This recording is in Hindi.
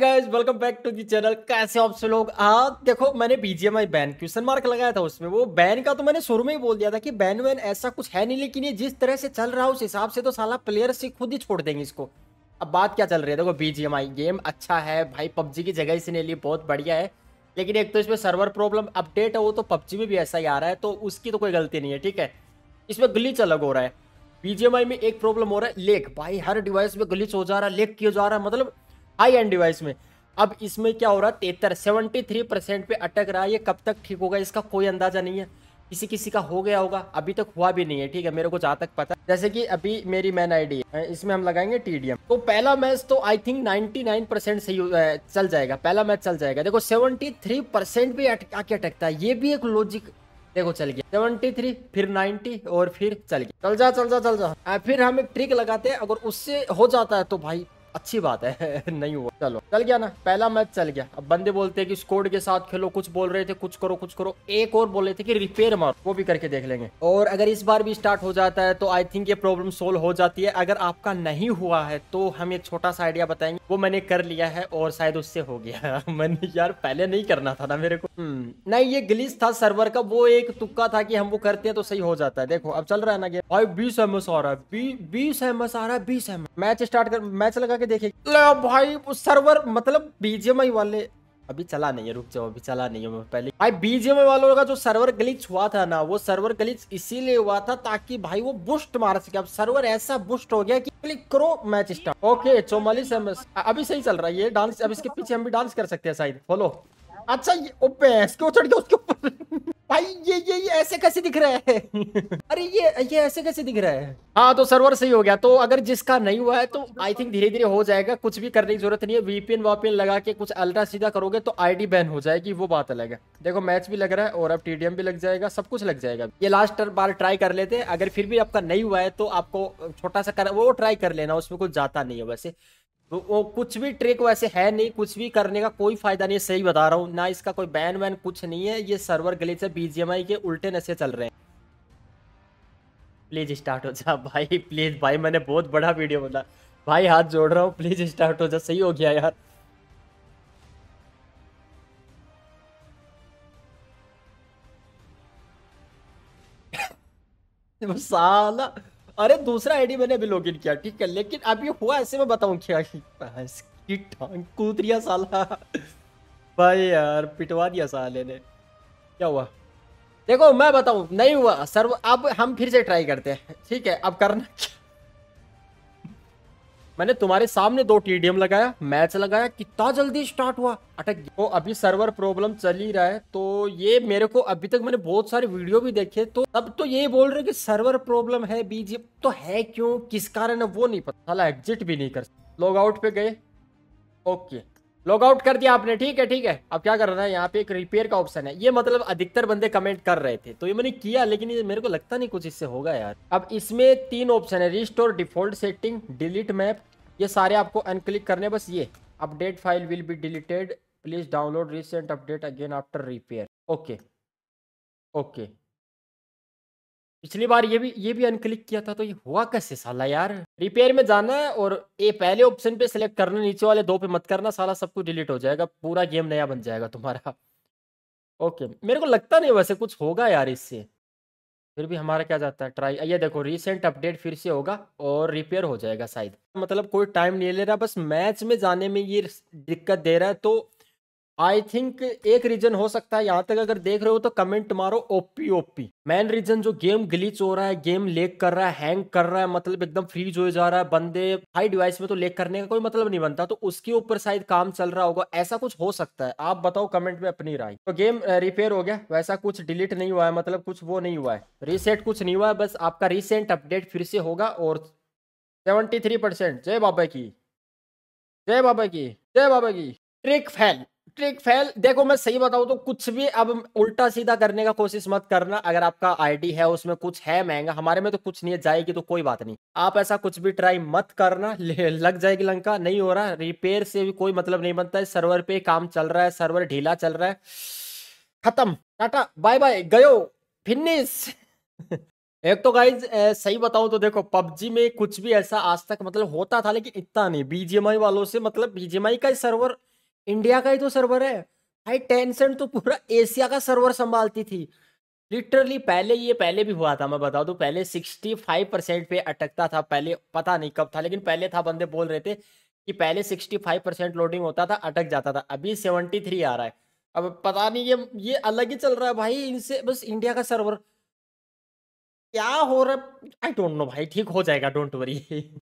guys welcome back to the channel कैसे आप से लोग आ हाँ, देखो मैंने बीजीएमआई बैन क्वेश्चन मार्क लगाया था उसमें वो बैन का तो मैंने शुरू में ही बोल दिया था कि बैन वैन ऐसा कुछ है नहीं लेकिन ये जिस तरह से चल रहा है उस हिसाब से तो साला प्लेयर से खुद ही छोड़ देंगे इसको अब बात क्या चल रही है देखो बीजीएमआई गेम अच्छा है भाई पबजी की जगह इसने लिए बहुत बढ़िया है लेकिन एक तो इसमें सर्वर प्रॉब्लम अपडेट है वो तो पबजी में भी ऐसा ही आ रहा है तो उसकी तो कोई गलती नहीं है ठीक है इसमें ग्लिच अलग हो रहा है बीजीएमआई में एक प्रॉब्लम हो रहा है लेक भाई हर डिवाइस में ग्लिच हो जा रहा है लेक क्यों जा रहा है मतलब हाई एंड डिवाइस में अब इसमें क्या हो रहा है तेहत्तर सेवेंटी थ्री परसेंट पे अटक रहा है ये कब तक ठीक होगा इसका कोई अंदाजा नहीं है किसी किसी का हो गया होगा अभी तक हुआ भी नहीं है ठीक है मेरे को जहाँ तक पता जैसे कि अभी मेरी मैन आईडी है इसमें हम लगाएंगे टीडीएम तो पहला मैच तो आई थिंक 99 परसेंट सही चल जाएगा पहला मैच चल जाएगा देखो 73 परसेंट भी आके अटकता है ये भी एक लॉजिक देखो चल गया सेवेंटी थ्री फिर नाइनटी और फिर चल गया चल जा चल जा चल जा फिर हम एक ट्रिक लगाते हैं अगर उससे हो जाता है तो भाई अच्छी बात है नहीं हुआ चलो चल गया ना पहला मैच चल गया अब बंदे बोलते हैं कि स्कोड के साथ खेलो कुछ बोल रहे थे कुछ करो कुछ करो एक और बोल रहे थे कि रिपेयर मारो वो भी करके देख लेंगे और अगर इस बार भी स्टार्ट हो जाता है तो आई थिंक ये प्रॉब्लम सोल्व हो जाती है अगर आपका नहीं हुआ है तो हम एक छोटा सा आइडिया बताएंगे वो मैंने कर लिया है और शायद उससे हो गया मैंने यार पहले नहीं करना था ना मेरे को हम्म, नहीं ये ग्लिस था सर्वर का वो एक तुक्का था कि हम वो करते हैं तो सही हो जाता है देखो अब चल रहा है ना गेम भाई बीस एम एस आ रहा है बीस एम एस आ रहा है बीस एम मैच स्टार्ट कर मैच लगा के देखे भाई सर्वर मतलब बीजेएमआई वाले अभी चला नहीं है रुक जाओ अभी चला नहीं है पहले भाई बीजेएमआई वालों का जो सर्वर गलीच हुआ था ना वो सर्वर गलीच इसीलिए हुआ था ताकि भाई वो बुस्ट मार सके अब सर्वर ऐसा बुस्ट हो गया कि क्लिक करो मैच स्टार्ट ओके चौवालीस एम अभी सही चल रहा है ये डांस अब इसके पीछे हम भी डांस कर सकते हैं शायद बोलो अच्छा ये ओपे इसके उछड़ गया उसके ऊपर भाई ये ये ये ऐसे कैसे दिख रहा है अरे ये ये ऐसे कैसे दिख रहा है हाँ तो सर्वर सही हो गया तो अगर जिसका नहीं हुआ है तो आई थिंक धीरे धीरे हो जाएगा कुछ भी करने की जरूरत नहीं है वीपीएन वापिन लगा के कुछ अल्ट्रा सीधा करोगे तो आईडी बैन हो जाएगी वो बात अलग है देखो मैच भी लग रहा है और अब टीडीएम भी लग जाएगा सब कुछ लग जाएगा ये लास्ट बार ट्राई कर लेते हैं अगर फिर भी आपका नहीं हुआ है तो आपको छोटा सा कर वो ट्राई कर लेना उसमें कुछ जाता नहीं है वैसे वो कुछ भी ट्रिक वैसे है नहीं कुछ भी करने का कोई फायदा नहीं सही बता रहा हूँ ना इसका कोई बैन वैन कुछ नहीं है ये सर्वर गले से बीजीएमआई के उल्टे नशे चल रहे हैं प्लीज स्टार्ट हो जा भाई प्लीज भाई मैंने बहुत बड़ा वीडियो बोला भाई हाथ जोड़ रहा हूँ प्लीज स्टार्ट हो जा सही हो गया यार साला अरे दूसरा आईडी मैंने अभी लॉगिन किया ठीक है लेकिन अभी हुआ ऐसे में बताऊं क्या कूद रिया साला भाई यार पिटवा दिया साले ने क्या हुआ देखो मैं बताऊं नहीं हुआ सर्व अब हम फिर से ट्राई करते हैं ठीक है अब करना क्या मैंने तुम्हारे सामने दो टीडीएम लगाया मैच लगाया कितना जल्दी स्टार्ट हुआ अटक तो अभी सर्वर प्रॉब्लम चल ही रहा है तो ये मेरे को अभी तक मैंने बहुत सारे वीडियो भी देखे तो अब तो ये बोल रहे कि सर्वर प्रॉब्लम है बीजे तो है क्यों किस कारण है वो नहीं पता एग्जिट भी नहीं कर लॉग आउट पे गए ओके लॉग आउट कर दिया आपने ठीक है ठीक है अब क्या कर रहा है यहाँ पे एक रिपेयर का ऑप्शन है ये मतलब अधिकतर बंदे कमेंट कर रहे थे तो ये मैंने किया लेकिन ये मेरे को लगता नहीं कुछ इससे होगा यार अब इसमें तीन ऑप्शन है restore default setting delete map ये सारे आपको अनक्लिक करने बस ये update file will be deleted please download recent update again after repair okay okay पिछली बार ये भी ये भी अनक्लिक किया था तो ये हुआ कैसे साला यार रिपेयर में जाना है और ये पहले ऑप्शन पे सिलेक्ट करना नीचे वाले दो पे मत करना साला सब कुछ डिलीट हो जाएगा पूरा गेम नया बन जाएगा तुम्हारा ओके मेरे को लगता नहीं वैसे कुछ होगा यार इससे फिर भी हमारा क्या जाता है ट्राई ये देखो रिसेंट अपडेट फिर से होगा और रिपेयर हो जाएगा शायद मतलब कोई टाइम नहीं ले रहा बस मैच में जाने में ये दिक्कत दे रहा है तो आई थिंक एक रीजन हो सकता है यहाँ तक अगर देख रहे हो तो कमेंट मारो ओपी ओपी मेन रीजन जो गेम ग्लिच हो रहा है गेम लेक कर रहा है हैंग कर रहा है मतलब एकदम फ्रीज हो जा रहा है बंदे हाई डिवाइस में तो लेक करने का कोई मतलब नहीं बनता तो उसके ऊपर शायद काम चल रहा होगा ऐसा कुछ हो सकता है आप बताओ कमेंट में अपनी राय तो गेम रिपेयर हो गया वैसा कुछ डिलीट नहीं हुआ है मतलब कुछ वो नहीं हुआ है रिसेट कुछ नहीं हुआ है बस आपका रिसेंट अपडेट फिर से होगा और सेवेंटी थ्री परसेंट जय बाबा की जय बाबा की जय बाबा की ट्रिक फैल ट्रिक फेल देखो मैं सही बताऊं तो कुछ भी अब उल्टा सीधा करने का कोशिश मत करना अगर आपका आईडी है उसमें कुछ है महंगा हमारे में तो कुछ नहीं है जाएगी तो कोई बात नहीं आप ऐसा कुछ भी ट्राई मत करना लग जाएगी लंका नहीं हो रहा रिपेयर से भी कोई मतलब नहीं बनता है सर्वर पे काम चल रहा है सर्वर ढीला चल रहा है खत्म टाटा बाय बाय गयो फिनिश एक तो गाइज सही बताऊं तो देखो पबजी में कुछ भी ऐसा आज तक मतलब होता था लेकिन इतना नहीं बीजेमआई वालों से मतलब बीजेमआई का सर्वर इंडिया का ही तो सर्वर है भाई टेंसेंट तो पूरा एशिया का सर्वर संभालती थी लिटरली पहले ये पहले भी हुआ था मैं बता दू तो पहले 65 परसेंट पे अटकता था पहले पता नहीं कब था लेकिन पहले था बंदे बोल रहे थे कि पहले 65 परसेंट लोडिंग होता था अटक जाता था अभी 73 आ रहा है अब पता नहीं ये ये अलग ही चल रहा है भाई इनसे बस इंडिया का सर्वर क्या हो रहा है आई डोंट नो भाई ठीक हो जाएगा डोंट वरी